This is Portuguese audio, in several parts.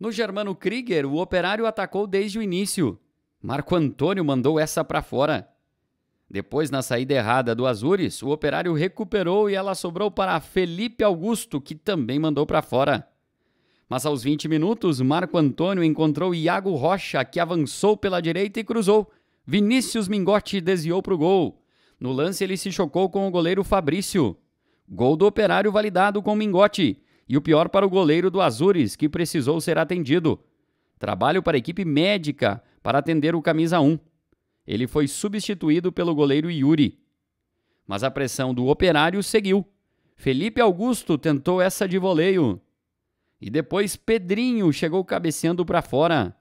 No Germano Krieger, o operário atacou desde o início. Marco Antônio mandou essa para fora. Depois, na saída errada do Azures, o operário recuperou e ela sobrou para Felipe Augusto, que também mandou para fora. Mas aos 20 minutos, Marco Antônio encontrou Iago Rocha, que avançou pela direita e cruzou. Vinícius Mingotti desviou para o gol. No lance, ele se chocou com o goleiro Fabrício. Gol do operário validado com Mingotti e o pior para o goleiro do Azures, que precisou ser atendido. Trabalho para a equipe médica para atender o camisa 1. Ele foi substituído pelo goleiro Yuri. Mas a pressão do operário seguiu. Felipe Augusto tentou essa de voleio. E depois Pedrinho chegou cabeceando para fora.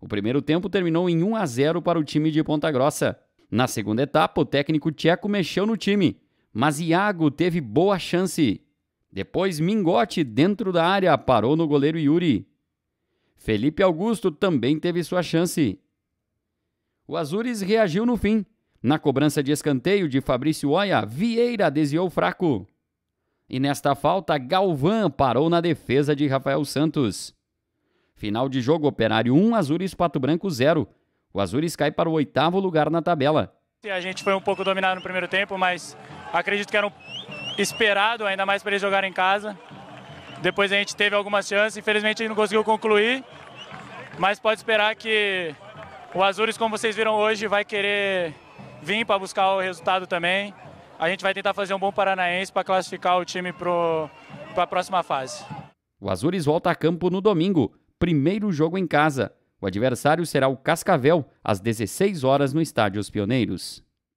O primeiro tempo terminou em 1 a 0 para o time de Ponta Grossa. Na segunda etapa, o técnico tcheco mexeu no time, mas Iago teve boa chance depois, Mingote, dentro da área, parou no goleiro Yuri. Felipe Augusto também teve sua chance. O Azures reagiu no fim. Na cobrança de escanteio de Fabrício Oia, Vieira desviou fraco. E nesta falta, Galvão parou na defesa de Rafael Santos. Final de jogo, Operário 1, Azures Pato Branco 0. O Azures cai para o oitavo lugar na tabela. A gente foi um pouco dominado no primeiro tempo, mas acredito que era um esperado, ainda mais para ele jogar em casa. Depois a gente teve algumas chances, infelizmente gente não conseguiu concluir, mas pode esperar que o Azures, como vocês viram hoje, vai querer vir para buscar o resultado também. A gente vai tentar fazer um bom paranaense para classificar o time para a próxima fase. O Azures volta a campo no domingo, primeiro jogo em casa. O adversário será o Cascavel, às 16 horas no Estádio Os Pioneiros.